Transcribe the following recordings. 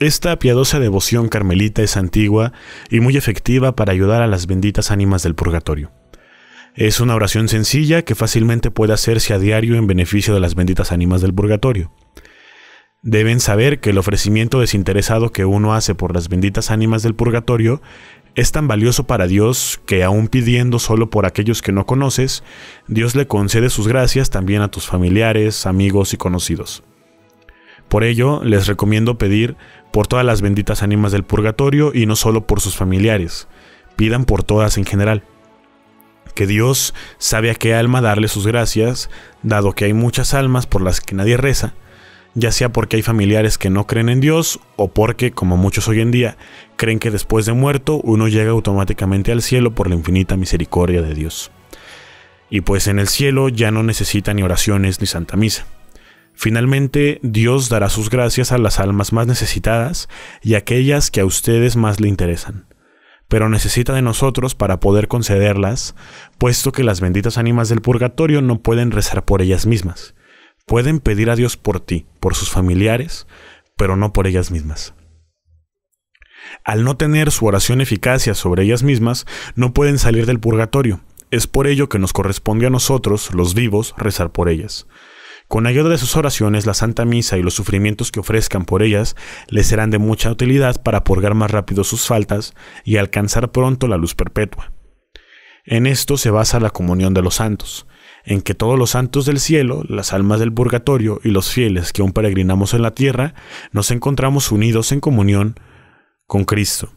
Esta piadosa devoción carmelita es antigua y muy efectiva para ayudar a las benditas ánimas del purgatorio. Es una oración sencilla que fácilmente puede hacerse a diario en beneficio de las benditas ánimas del purgatorio. Deben saber que el ofrecimiento desinteresado que uno hace por las benditas ánimas del purgatorio es tan valioso para Dios que aun pidiendo solo por aquellos que no conoces, Dios le concede sus gracias también a tus familiares, amigos y conocidos. Por ello, les recomiendo pedir por todas las benditas ánimas del purgatorio y no solo por sus familiares, pidan por todas en general. Que Dios sabe a qué alma darle sus gracias, dado que hay muchas almas por las que nadie reza, ya sea porque hay familiares que no creen en Dios o porque, como muchos hoy en día, creen que después de muerto uno llega automáticamente al cielo por la infinita misericordia de Dios. Y pues en el cielo ya no necesita ni oraciones ni santa misa. Finalmente, Dios dará sus gracias a las almas más necesitadas y a aquellas que a ustedes más le interesan. Pero necesita de nosotros para poder concederlas, puesto que las benditas ánimas del purgatorio no pueden rezar por ellas mismas. Pueden pedir a Dios por ti, por sus familiares, pero no por ellas mismas. Al no tener su oración eficacia sobre ellas mismas, no pueden salir del purgatorio. Es por ello que nos corresponde a nosotros, los vivos, rezar por ellas. Con ayuda de sus oraciones, la Santa Misa y los sufrimientos que ofrezcan por ellas les serán de mucha utilidad para purgar más rápido sus faltas y alcanzar pronto la luz perpetua. En esto se basa la comunión de los santos, en que todos los santos del cielo, las almas del purgatorio y los fieles que aún peregrinamos en la tierra, nos encontramos unidos en comunión con Cristo.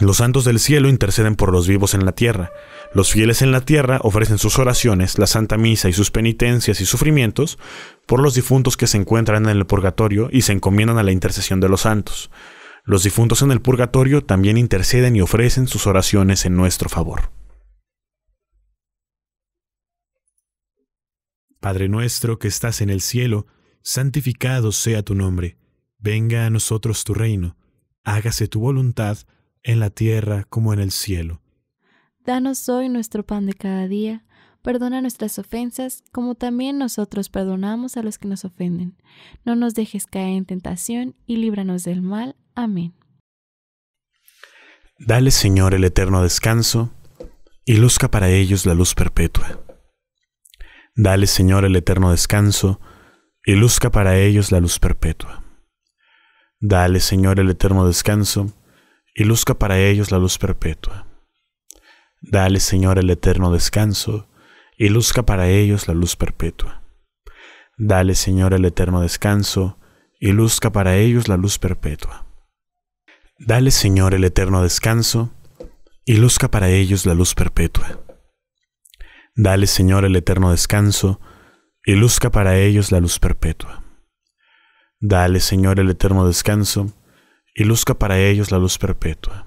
Los santos del cielo interceden por los vivos en la tierra. Los fieles en la tierra ofrecen sus oraciones, la Santa Misa y sus penitencias y sufrimientos por los difuntos que se encuentran en el purgatorio y se encomiendan a la intercesión de los santos. Los difuntos en el purgatorio también interceden y ofrecen sus oraciones en nuestro favor. Padre nuestro que estás en el cielo, santificado sea tu nombre. Venga a nosotros tu reino. Hágase tu voluntad en la tierra como en el cielo. Danos hoy nuestro pan de cada día, perdona nuestras ofensas como también nosotros perdonamos a los que nos ofenden. No nos dejes caer en tentación y líbranos del mal. Amén. Dale, Señor, el eterno descanso, y luzca para ellos la luz perpetua. Dale, Señor, el eterno descanso, y luzca para ellos la luz perpetua. Dale, Señor, el eterno descanso, y luzca para ellos la luz perpetua. Dale, Señor, el eterno descanso, y luzca para ellos la luz perpetua. Dale, Señor, el eterno descanso, y luzca para ellos la luz perpetua. Dale, Señor, el eterno descanso, y luzca para ellos la luz perpetua. Dale, Señor, el eterno descanso, y luzca para ellos la luz perpetua. Dale, Señor, el eterno descanso, y luzca para ellos la luz perpetua.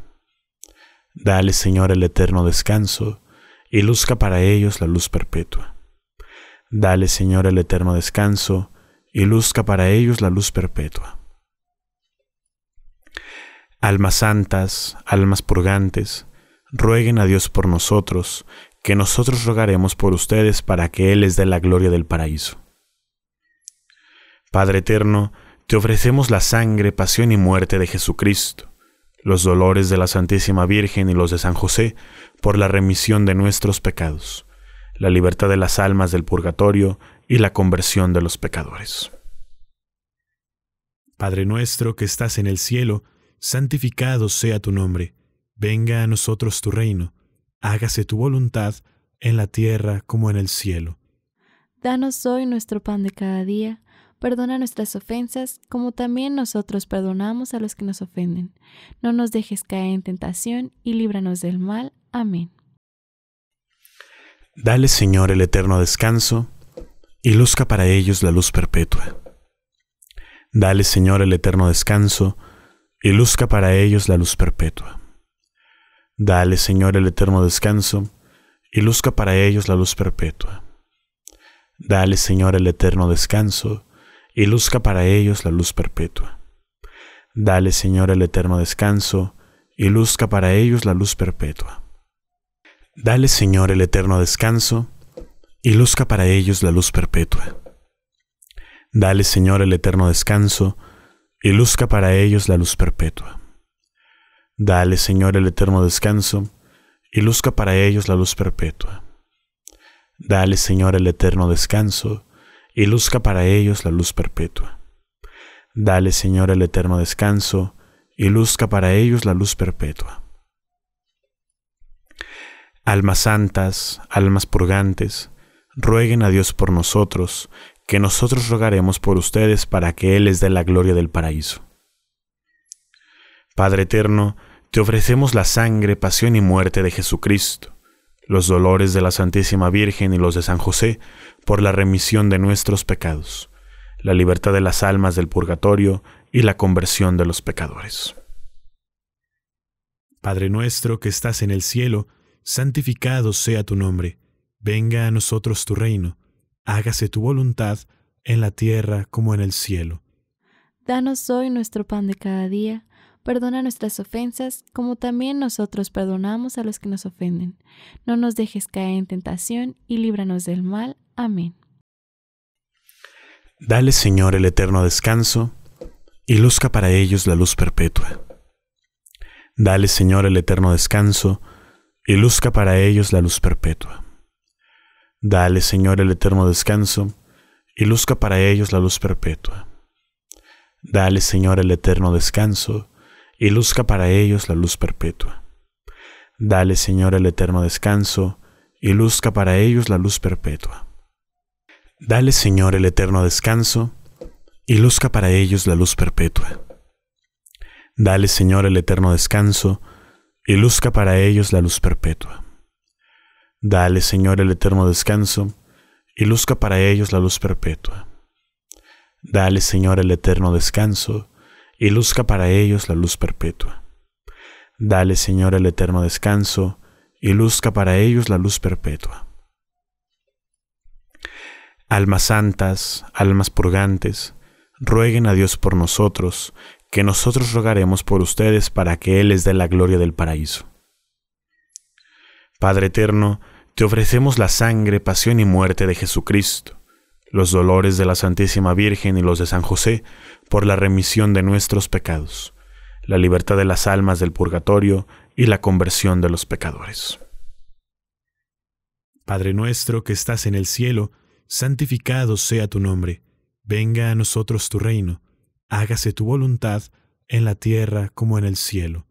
Dale, Señor, el eterno descanso, y luzca para ellos la luz perpetua. Dale, Señor, el eterno descanso, y luzca para ellos la luz perpetua. Almas santas, almas purgantes, rueguen a Dios por nosotros, que nosotros rogaremos por ustedes para que Él les dé la gloria del paraíso. Padre eterno, te ofrecemos la sangre, pasión y muerte de Jesucristo, los dolores de la Santísima Virgen y los de San José, por la remisión de nuestros pecados, la libertad de las almas del purgatorio y la conversión de los pecadores. Padre nuestro que estás en el cielo, santificado sea tu nombre, venga a nosotros tu reino, hágase tu voluntad en la tierra como en el cielo. Danos hoy nuestro pan de cada día Perdona nuestras ofensas, como también nosotros perdonamos a los que nos ofenden. No nos dejes caer en tentación y líbranos del mal. Amén. Dale, Señor, el eterno descanso, y luzca para ellos la luz perpetua. Dale, Señor, el eterno descanso, y luzca para ellos la luz perpetua. Dale, Señor, el eterno descanso, y luzca para ellos la luz perpetua. Dale, Señor, el eterno descanso, y luzca para ellos la luz perpetua. Dale, Señor, el eterno descanso, y luzca para ellos la luz perpetua. Dale, Señor, el eterno descanso, y luzca para ellos la luz perpetua. Dale, Señor, el eterno descanso, y luzca para ellos la luz perpetua. Dale, Señor, el eterno descanso, y luzca para ellos la luz perpetua. Dale, Señor, el eterno descanso, y luzca para ellos la luz perpetua. Dale, Señor, el eterno descanso, y luzca para ellos la luz perpetua. Almas santas, almas purgantes, rueguen a Dios por nosotros, que nosotros rogaremos por ustedes para que Él les dé la gloria del paraíso. Padre eterno, te ofrecemos la sangre, pasión y muerte de Jesucristo los dolores de la Santísima Virgen y los de San José, por la remisión de nuestros pecados, la libertad de las almas del purgatorio y la conversión de los pecadores. Padre nuestro que estás en el cielo, santificado sea tu nombre, venga a nosotros tu reino, hágase tu voluntad en la tierra como en el cielo. Danos hoy nuestro pan de cada día Perdona nuestras ofensas, como también nosotros perdonamos a los que nos ofenden. No nos dejes caer en tentación y líbranos del mal. Amén. Dale, Señor, el eterno descanso, y luzca para ellos la luz perpetua. Dale, Señor, el eterno descanso, y luzca para ellos la luz perpetua. Dale, Señor, el eterno descanso, y luzca para ellos la luz perpetua. Dale, Señor, el eterno descanso, y luzca para ellos la luz perpetua. Dale, Señor, el eterno descanso, y luzca para ellos la luz perpetua. Dale, Señor, el eterno descanso, y luzca para ellos la luz perpetua. Dale, Señor, el eterno descanso, y luzca para ellos la luz perpetua. Dale, Señor, el eterno descanso, y luzca para ellos la luz perpetua. Dale, Señor, el eterno descanso, y luzca para ellos la luz perpetua. Dale, Señor, el eterno descanso, y luzca para ellos la luz perpetua. Almas santas, almas purgantes, rueguen a Dios por nosotros, que nosotros rogaremos por ustedes para que Él les dé la gloria del paraíso. Padre eterno, te ofrecemos la sangre, pasión y muerte de Jesucristo los dolores de la Santísima Virgen y los de San José por la remisión de nuestros pecados, la libertad de las almas del purgatorio y la conversión de los pecadores. Padre nuestro que estás en el cielo, santificado sea tu nombre, venga a nosotros tu reino, hágase tu voluntad en la tierra como en el cielo.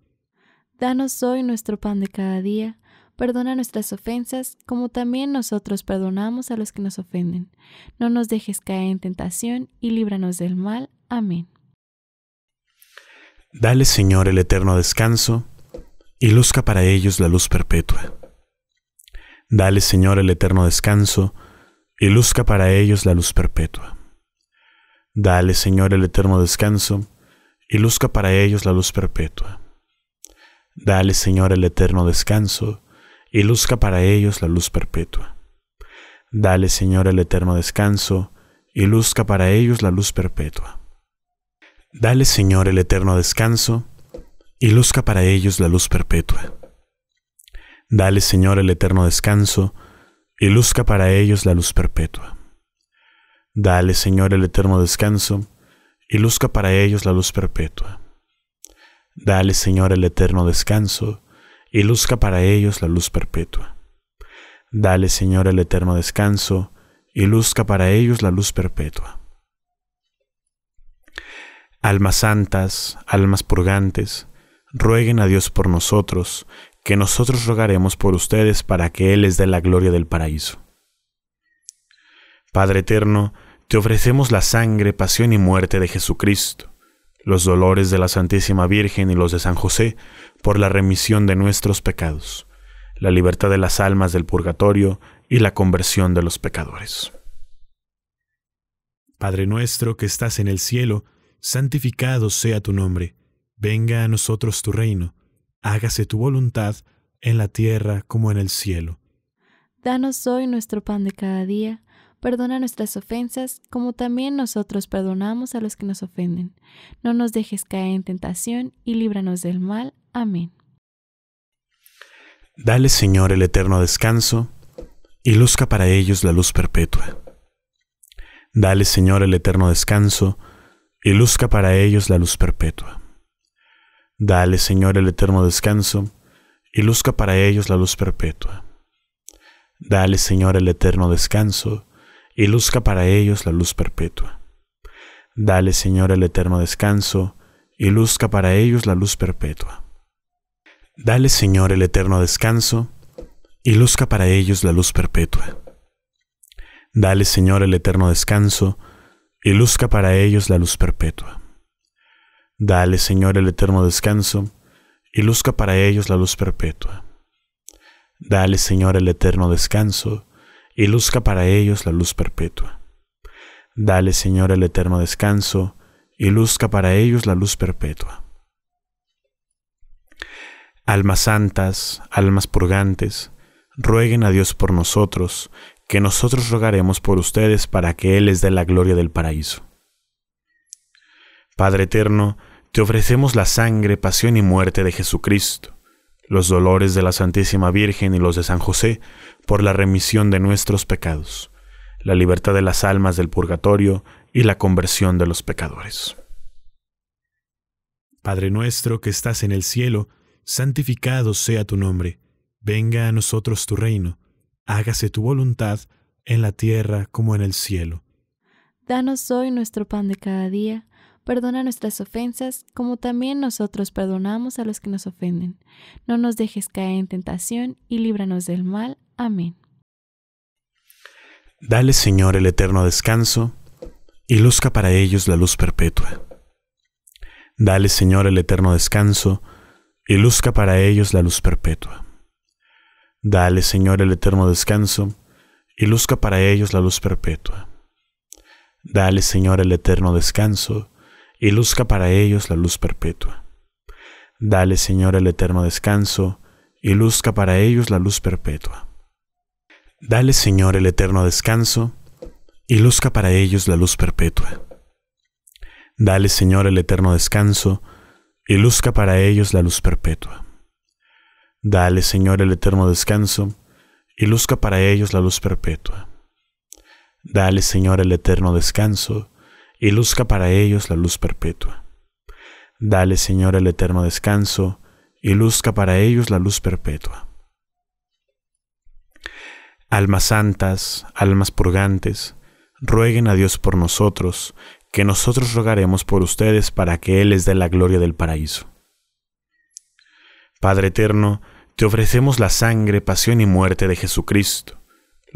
Danos hoy nuestro pan de cada día Perdona nuestras ofensas, como también nosotros perdonamos a los que nos ofenden. No nos dejes caer en tentación y líbranos del mal. Amén. Dale, Señor, el eterno descanso, y luzca para ellos la luz perpetua. Dale, Señor, el eterno descanso, y luzca para ellos la luz perpetua. Dale, Señor, el eterno descanso, y luzca para ellos la luz perpetua. Dale, Señor, el eterno descanso, y luzca para ellos la luz perpetua. Dale, Señor, el eterno descanso, y luzca para ellos la luz perpetua. Dale, Señor, el eterno descanso, y luzca para ellos la luz perpetua. Dale, Señor, el eterno descanso, y luzca para ellos la luz perpetua. Dale, Señor, el eterno descanso, y luzca para ellos la luz perpetua. Dale, Señor, el eterno descanso, y luzca para ellos la luz perpetua. Dale, Señor, el eterno descanso, y luzca para ellos la luz perpetua. Almas santas, almas purgantes, rueguen a Dios por nosotros, que nosotros rogaremos por ustedes para que Él les dé la gloria del paraíso. Padre eterno, te ofrecemos la sangre, pasión y muerte de Jesucristo los dolores de la Santísima Virgen y los de San José, por la remisión de nuestros pecados, la libertad de las almas del purgatorio y la conversión de los pecadores. Padre nuestro que estás en el cielo, santificado sea tu nombre, venga a nosotros tu reino, hágase tu voluntad en la tierra como en el cielo. Danos hoy nuestro pan de cada día Perdona nuestras ofensas, como también nosotros perdonamos a los que nos ofenden. No nos dejes caer en tentación y líbranos del mal. Amén. Dale, Señor, el eterno descanso, y luzca para ellos la luz perpetua. Dale, Señor, el eterno descanso, y luzca para ellos la luz perpetua. Dale, Señor, el eterno descanso, y luzca para ellos la luz perpetua. Dale, Señor, el eterno descanso, y luzca para ellos la luz perpetua. Dale, Señor, el eterno descanso, y luzca para ellos la luz perpetua. Dale, Señor, el eterno descanso, y luzca para ellos la luz perpetua. Dale, Señor, el eterno descanso, y luzca para ellos la luz perpetua. Dale, Señor, el eterno descanso, y luzca para ellos la luz perpetua. Dale, Señor, el eterno descanso, y luzca para ellos la luz perpetua. Dale, Señor, el eterno descanso, y luzca para ellos la luz perpetua. Almas santas, almas purgantes, rueguen a Dios por nosotros, que nosotros rogaremos por ustedes para que Él les dé la gloria del paraíso. Padre eterno, te ofrecemos la sangre, pasión y muerte de Jesucristo los dolores de la Santísima Virgen y los de San José, por la remisión de nuestros pecados, la libertad de las almas del purgatorio y la conversión de los pecadores. Padre nuestro que estás en el cielo, santificado sea tu nombre, venga a nosotros tu reino, hágase tu voluntad en la tierra como en el cielo. Danos hoy nuestro pan de cada día Perdona nuestras ofensas, como también nosotros perdonamos a los que nos ofenden. No nos dejes caer en tentación y líbranos del mal. Amén. Dale, Señor, el eterno descanso, y luzca para ellos la luz perpetua. Dale, Señor, el eterno descanso, y luzca para ellos la luz perpetua. Dale, Señor, el eterno descanso, y luzca para ellos la luz perpetua. Dale, Señor, el eterno descanso, y luzca para ellos la luz perpetua. Dale, Señor, el eterno descanso, y luzca para ellos la luz perpetua. Dale, Señor, el eterno descanso, y luzca para ellos la luz perpetua. Dale, Señor, el eterno descanso, y luzca para ellos la luz perpetua. Dale, Señor, el eterno descanso, y luzca para ellos la luz perpetua. Dale, Señor, el eterno descanso, y luzca para ellos la luz perpetua. Dale, Señor, el eterno descanso, y luzca para ellos la luz perpetua. Almas santas, almas purgantes, rueguen a Dios por nosotros, que nosotros rogaremos por ustedes para que Él les dé la gloria del paraíso. Padre eterno, te ofrecemos la sangre, pasión y muerte de Jesucristo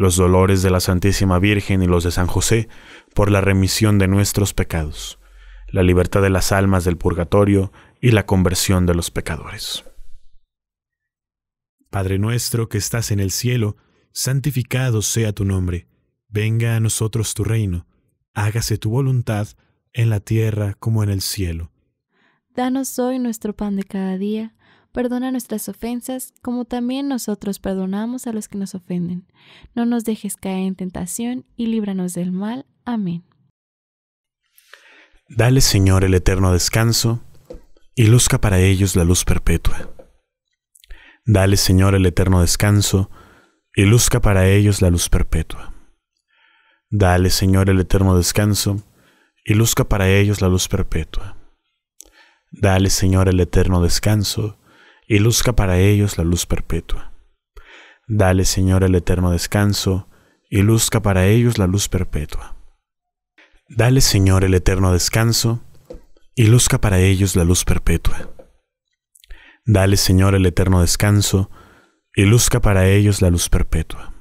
los dolores de la Santísima Virgen y los de San José, por la remisión de nuestros pecados, la libertad de las almas del purgatorio y la conversión de los pecadores. Padre nuestro que estás en el cielo, santificado sea tu nombre, venga a nosotros tu reino, hágase tu voluntad en la tierra como en el cielo. Danos hoy nuestro pan de cada día Perdona nuestras ofensas, como también nosotros perdonamos a los que nos ofenden. No nos dejes caer en tentación y líbranos del mal. Amén. Dale, Señor, el eterno descanso, y luzca para ellos la luz perpetua. Dale, Señor, el eterno descanso, y luzca para ellos la luz perpetua. Dale, Señor, el eterno descanso, y luzca para ellos la luz perpetua. Dale, Señor, el eterno descanso, y luzca para ellos la luz perpetua. Dale, Señor, el eterno descanso, y luzca para ellos la luz perpetua. Dale, Señor, el eterno descanso, y luzca para ellos la luz perpetua. Dale, Señor, el eterno descanso, y luzca para ellos la luz perpetua.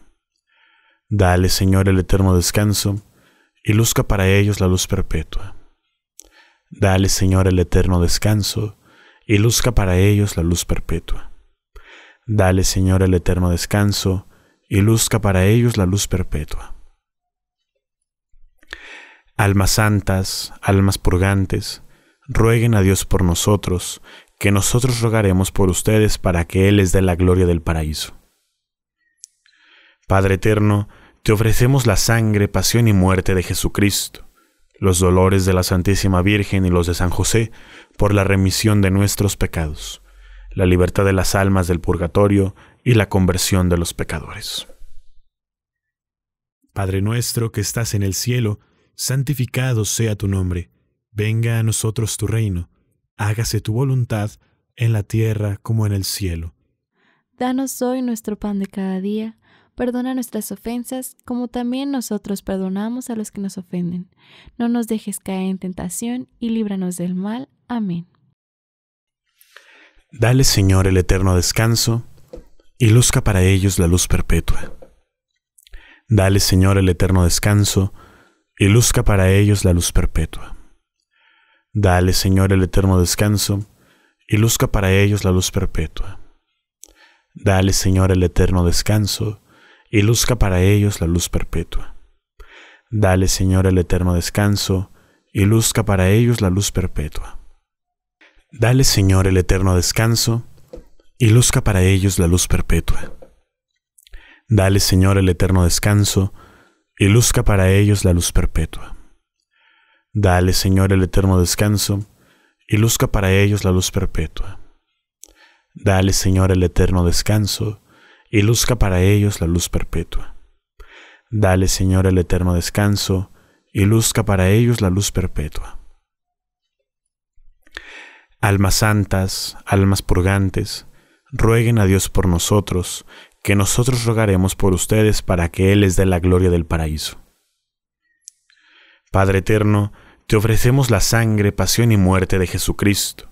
Dale, Señor, el eterno descanso, y luzca para ellos la luz perpetua. Dale, Señor, el eterno descanso, y luzca para ellos la luz perpetua. Dale, Señor, el eterno descanso, y luzca para ellos la luz perpetua. Almas santas, almas purgantes, rueguen a Dios por nosotros, que nosotros rogaremos por ustedes para que Él les dé la gloria del paraíso. Padre eterno, te ofrecemos la sangre, pasión y muerte de Jesucristo los dolores de la Santísima Virgen y los de San José, por la remisión de nuestros pecados, la libertad de las almas del purgatorio y la conversión de los pecadores. Padre nuestro que estás en el cielo, santificado sea tu nombre, venga a nosotros tu reino, hágase tu voluntad en la tierra como en el cielo. Danos hoy nuestro pan de cada día Perdona nuestras ofensas, como también nosotros perdonamos a los que nos ofenden. No nos dejes caer en tentación y líbranos del mal. Amén. Dale, Señor, el eterno descanso, y luzca para ellos la luz perpetua. Dale, Señor, el eterno descanso, y luzca para ellos la luz perpetua. Dale, Señor, el eterno descanso, y luzca para ellos la luz perpetua. Dale, Señor, el eterno descanso, y luzca para ellos la luz perpetua. Dale, Señor, el eterno descanso, y luzca para ellos la luz perpetua. Dale, Señor, el eterno descanso, y luzca para ellos la luz perpetua. Dale, Señor, el eterno descanso, y luzca para ellos la luz perpetua. Dale, Señor, el eterno descanso, y luzca para ellos la luz perpetua. Dale, Señor, el eterno descanso, y luzca para ellos la luz perpetua. Dale, Señor, el eterno descanso, y luzca para ellos la luz perpetua. Almas santas, almas purgantes, rueguen a Dios por nosotros, que nosotros rogaremos por ustedes para que Él les dé la gloria del paraíso. Padre eterno, te ofrecemos la sangre, pasión y muerte de Jesucristo,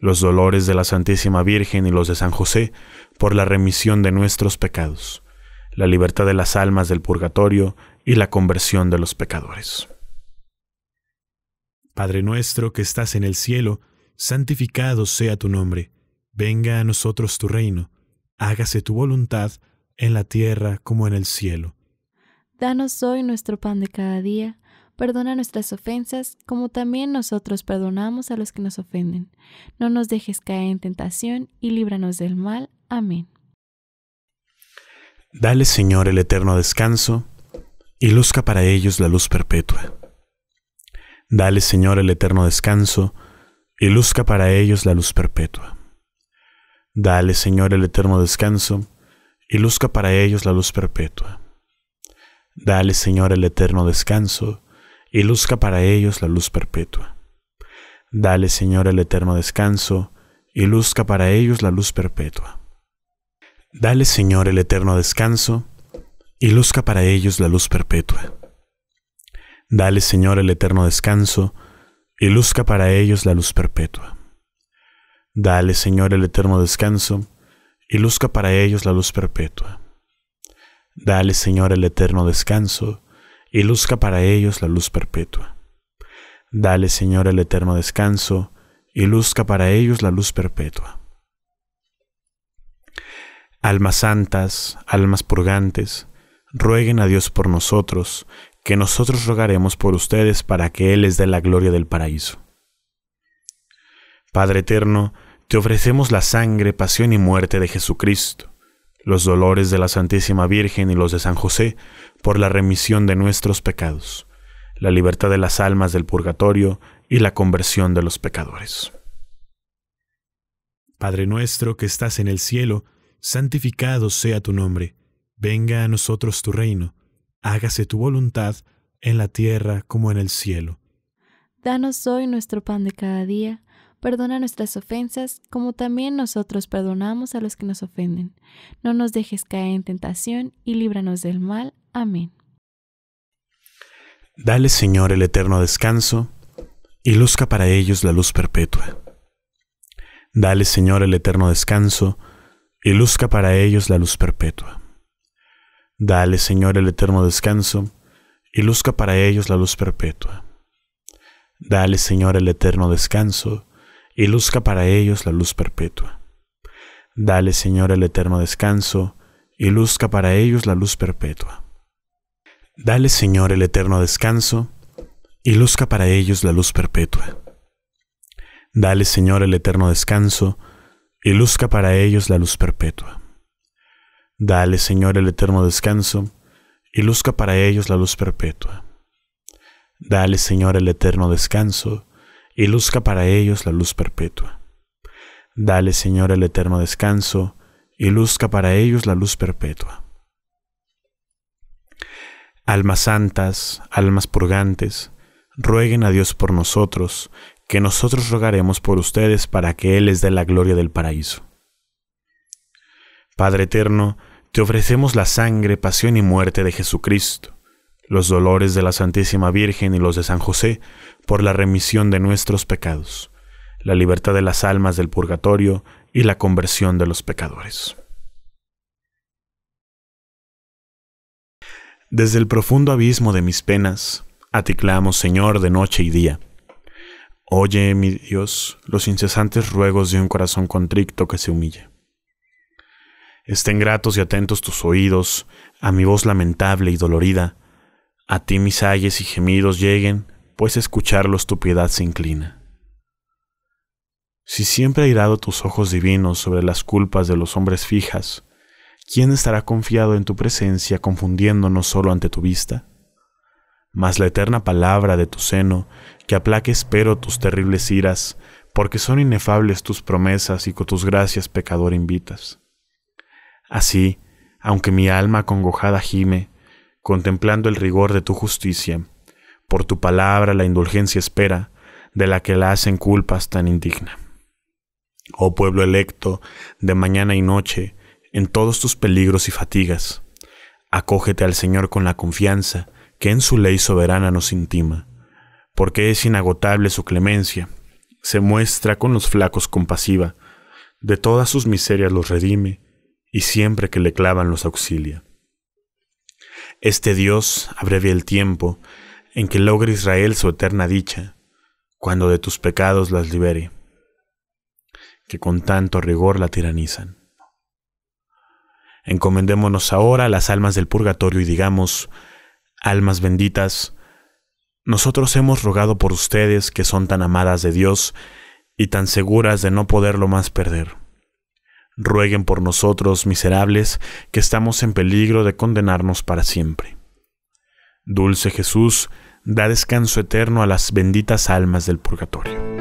los dolores de la Santísima Virgen y los de San José, por la remisión de nuestros pecados, la libertad de las almas del purgatorio y la conversión de los pecadores. Padre nuestro que estás en el cielo, santificado sea tu nombre, venga a nosotros tu reino, hágase tu voluntad en la tierra como en el cielo. Danos hoy nuestro pan de cada día, perdona nuestras ofensas como también nosotros perdonamos a los que nos ofenden. No nos dejes caer en tentación y líbranos del mal. Amén. Dale, Señor, el eterno descanso, y luzca para ellos la luz perpetua. Dale, Señor, el eterno descanso, y luzca para ellos la luz perpetua. Dale, Señor, el eterno descanso, y luzca para ellos la luz perpetua. Dale, Señor, el eterno descanso, y luzca para ellos la luz perpetua. Dale, Señor, el eterno descanso, y luzca para ellos la luz perpetua. Dale, Señor, el eterno descanso, y luzca para ellos la luz perpetua. Dale, Señor, el eterno descanso, y luzca para ellos la luz perpetua. Dale, Señor, el eterno descanso, y luzca para ellos la luz perpetua. Dale, Señor, el eterno descanso, y luzca para ellos la luz perpetua. Dale, Señor, el eterno descanso, y luzca para ellos la luz perpetua. Almas santas, almas purgantes, rueguen a Dios por nosotros, que nosotros rogaremos por ustedes para que Él les dé la gloria del paraíso. Padre eterno, te ofrecemos la sangre, pasión y muerte de Jesucristo, los dolores de la Santísima Virgen y los de San José, por la remisión de nuestros pecados, la libertad de las almas del purgatorio y la conversión de los pecadores. Padre nuestro que estás en el cielo, santificado sea tu nombre, venga a nosotros tu reino, hágase tu voluntad en la tierra como en el cielo. Danos hoy nuestro pan de cada día, perdona nuestras ofensas como también nosotros perdonamos a los que nos ofenden. No nos dejes caer en tentación y líbranos del mal. Amén. Dale, Señor, el eterno descanso, y luzca para ellos la luz perpetua. Dale, Señor, el eterno descanso, y luzca para ellos la luz perpetua. Dale, Señor, el eterno descanso, y luzca para ellos la luz perpetua. Dale, Señor, el eterno descanso, y luzca para ellos la luz perpetua. Dale, Señor, el eterno descanso, y luzca para ellos la luz perpetua. Dale, Señor, el eterno descanso, y luzca para ellos la luz perpetua. Dale, Señor, el eterno descanso, y luzca para ellos la luz perpetua. Dale, Señor, el eterno descanso, y luzca para ellos la luz perpetua. Dale, Señor, el eterno descanso, y luzca para ellos la luz perpetua. Dale, Señor, el eterno descanso, y luzca para ellos la luz perpetua. Almas santas, almas purgantes, rueguen a Dios por nosotros, que nosotros rogaremos por ustedes para que Él les dé la gloria del paraíso. Padre eterno, te ofrecemos la sangre, pasión y muerte de Jesucristo, los dolores de la Santísima Virgen y los de San José, por la remisión de nuestros pecados, la libertad de las almas del purgatorio y la conversión de los pecadores. Desde el profundo abismo de mis penas, a ti Señor, de noche y día Oye, mi Dios, los incesantes ruegos de un corazón contricto que se humilla. Estén gratos y atentos tus oídos a mi voz lamentable y dolorida. A ti mis ayes y gemidos lleguen, pues escucharlos tu piedad se inclina. Si siempre ha irado tus ojos divinos sobre las culpas de los hombres fijas, ¿quién estará confiado en tu presencia confundiéndonos solo ante tu vista? mas la eterna palabra de tu seno, que aplaque espero tus terribles iras, porque son inefables tus promesas y con tus gracias pecador invitas. Así, aunque mi alma congojada gime, contemplando el rigor de tu justicia, por tu palabra la indulgencia espera, de la que la hacen culpas tan indigna. Oh pueblo electo, de mañana y noche, en todos tus peligros y fatigas, acógete al Señor con la confianza, que en su ley soberana nos intima, porque es inagotable su clemencia, se muestra con los flacos compasiva, de todas sus miserias los redime, y siempre que le clavan los auxilia. Este Dios abrevia el tiempo en que logre Israel su eterna dicha, cuando de tus pecados las libere, que con tanto rigor la tiranizan. Encomendémonos ahora a las almas del purgatorio y digamos, almas benditas, nosotros hemos rogado por ustedes que son tan amadas de Dios y tan seguras de no poderlo más perder. Rueguen por nosotros, miserables, que estamos en peligro de condenarnos para siempre. Dulce Jesús, da descanso eterno a las benditas almas del purgatorio.